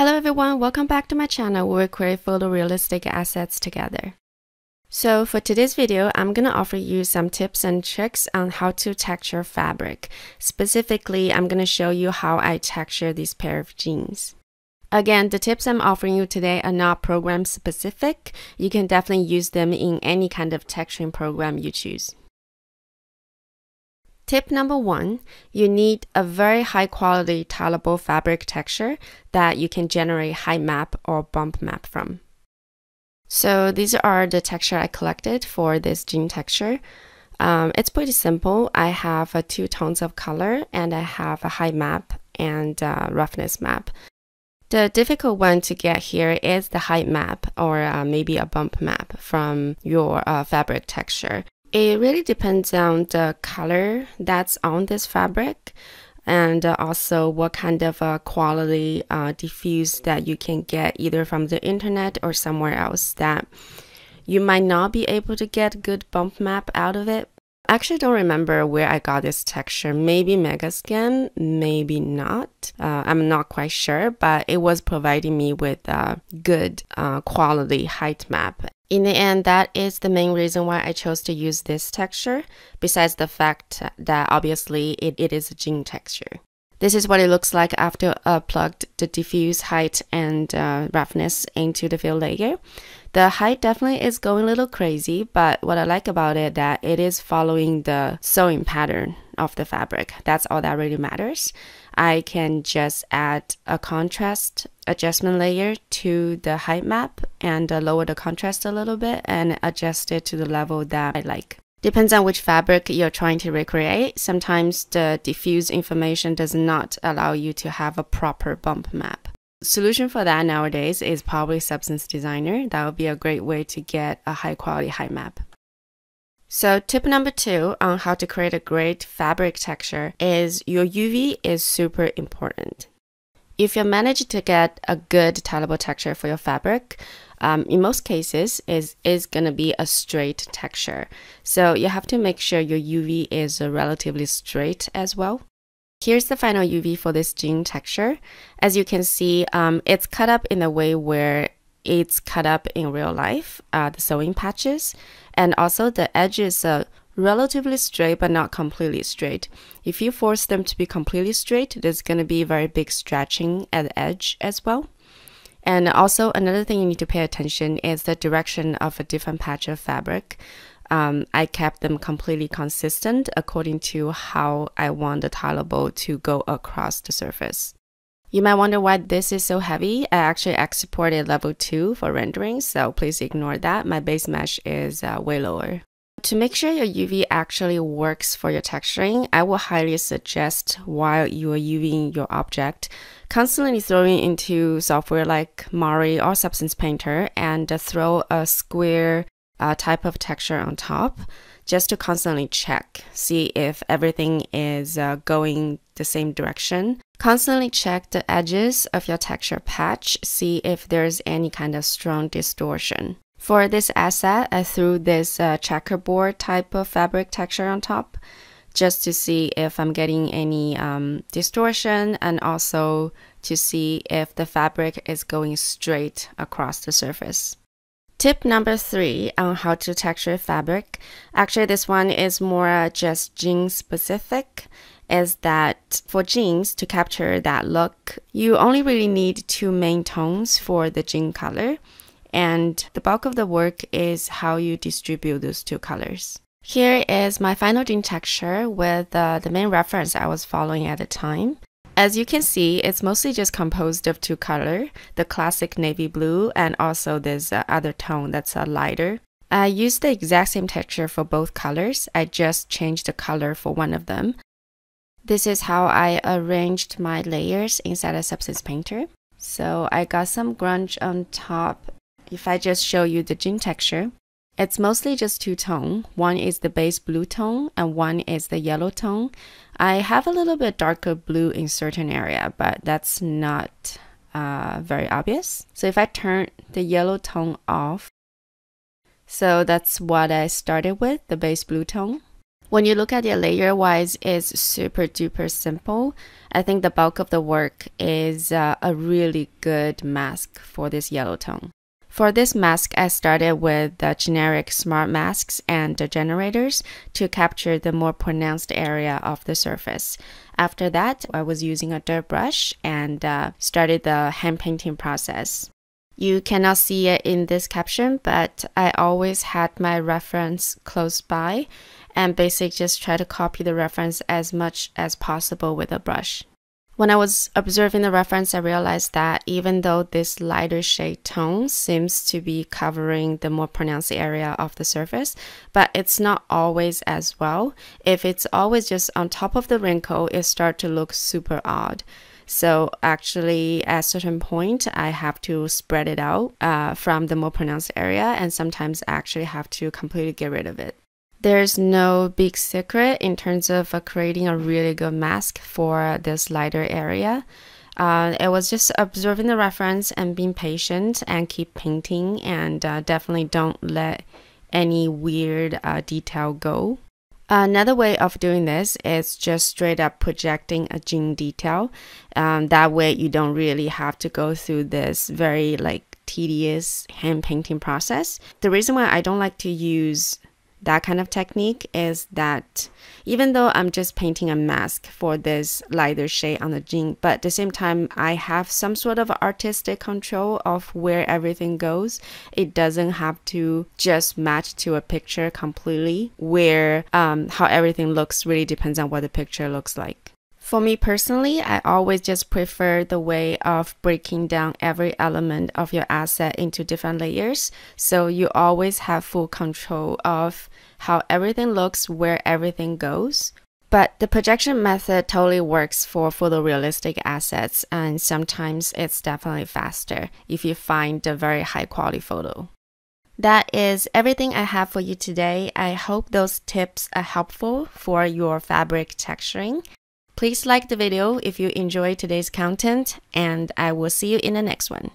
Hello everyone, welcome back to my channel where we create photorealistic assets together. So for today's video, I'm gonna offer you some tips and tricks on how to texture fabric. Specifically, I'm gonna show you how I texture this pair of jeans. Again, the tips I'm offering you today are not program specific. You can definitely use them in any kind of texturing program you choose. Tip number one, you need a very high quality tileable fabric texture that you can generate high map or bump map from. So these are the texture I collected for this jean texture. Um, it's pretty simple. I have uh, two tones of color and I have a high map and uh, roughness map. The difficult one to get here is the height map or uh, maybe a bump map from your uh, fabric texture. It really depends on the color that's on this fabric and also what kind of a uh, quality uh, diffuse that you can get either from the internet or somewhere else that you might not be able to get good bump map out of it actually don't remember where I got this texture. Maybe Megascan, maybe not. Uh, I'm not quite sure, but it was providing me with a good uh, quality height map. In the end, that is the main reason why I chose to use this texture, besides the fact that obviously it, it is a gene texture. This is what it looks like after I uh, plugged the diffuse height and uh, roughness into the fill layer. The height definitely is going a little crazy, but what I like about it that it is following the sewing pattern of the fabric. That's all that really matters. I can just add a contrast adjustment layer to the height map and uh, lower the contrast a little bit and adjust it to the level that I like. Depends on which fabric you're trying to recreate. Sometimes the diffuse information does not allow you to have a proper bump map solution for that nowadays is probably Substance Designer. That would be a great way to get a high quality high map. So tip number two on how to create a great fabric texture is your UV is super important. If you manage to get a good tileable texture for your fabric, um, in most cases is is going to be a straight texture. So you have to make sure your UV is relatively straight as well. Here's the final UV for this jean texture. As you can see, um, it's cut up in a way where it's cut up in real life, uh, the sewing patches, and also the edges are relatively straight but not completely straight. If you force them to be completely straight, there's going to be very big stretching at the edge as well. And also another thing you need to pay attention is the direction of a different patch of fabric um, I kept them completely consistent according to how I want the tileable bowl to go across the surface. You might wonder why this is so heavy. I actually exported level 2 for rendering, so please ignore that. My base mesh is uh, way lower. To make sure your UV actually works for your texturing, I would highly suggest while you are UVing your object, constantly throwing into software like Mari or Substance Painter and throw a square uh, type of texture on top just to constantly check, see if everything is uh, going the same direction. Constantly check the edges of your texture patch, see if there's any kind of strong distortion. For this asset, I threw this uh, checkerboard type of fabric texture on top just to see if I'm getting any um, distortion and also to see if the fabric is going straight across the surface. Tip number three on how to texture fabric. Actually, this one is more just jean specific. Is that for jeans to capture that look, you only really need two main tones for the jean color, and the bulk of the work is how you distribute those two colors. Here is my final jean texture with uh, the main reference I was following at the time. As you can see, it's mostly just composed of two color, the classic navy blue and also this uh, other tone that's a uh, lighter. I used the exact same texture for both colors, I just changed the color for one of them. This is how I arranged my layers inside a Substance Painter. So I got some grunge on top. If I just show you the jean texture, it's mostly just two tone. One is the base blue tone and one is the yellow tone. I have a little bit darker blue in certain area, but that's not uh, very obvious. So if I turn the yellow tone off, so that's what I started with, the base blue tone. When you look at it layer wise, it's super duper simple. I think the bulk of the work is uh, a really good mask for this yellow tone. For this mask, I started with the generic smart masks and the generators to capture the more pronounced area of the surface. After that, I was using a dirt brush and uh, started the hand painting process. You cannot see it in this caption, but I always had my reference close by and basically just try to copy the reference as much as possible with a brush. When I was observing the reference, I realized that even though this lighter shade tone seems to be covering the more pronounced area of the surface, but it's not always as well. If it's always just on top of the wrinkle, it starts to look super odd. So actually, at a certain point, I have to spread it out uh, from the more pronounced area, and sometimes I actually have to completely get rid of it. There's no big secret in terms of uh, creating a really good mask for this lighter area. Uh, it was just observing the reference and being patient and keep painting and uh, definitely don't let any weird uh, detail go. Another way of doing this is just straight up projecting a jean detail. Um, that way you don't really have to go through this very like tedious hand painting process. The reason why I don't like to use that kind of technique is that even though I'm just painting a mask for this lighter shade on the jean, but at the same time, I have some sort of artistic control of where everything goes. It doesn't have to just match to a picture completely where um, how everything looks really depends on what the picture looks like. For me personally, I always just prefer the way of breaking down every element of your asset into different layers. So you always have full control of how everything looks, where everything goes. But the projection method totally works for photorealistic assets, and sometimes it's definitely faster if you find a very high quality photo. That is everything I have for you today. I hope those tips are helpful for your fabric texturing. Please like the video if you enjoyed today's content, and I will see you in the next one.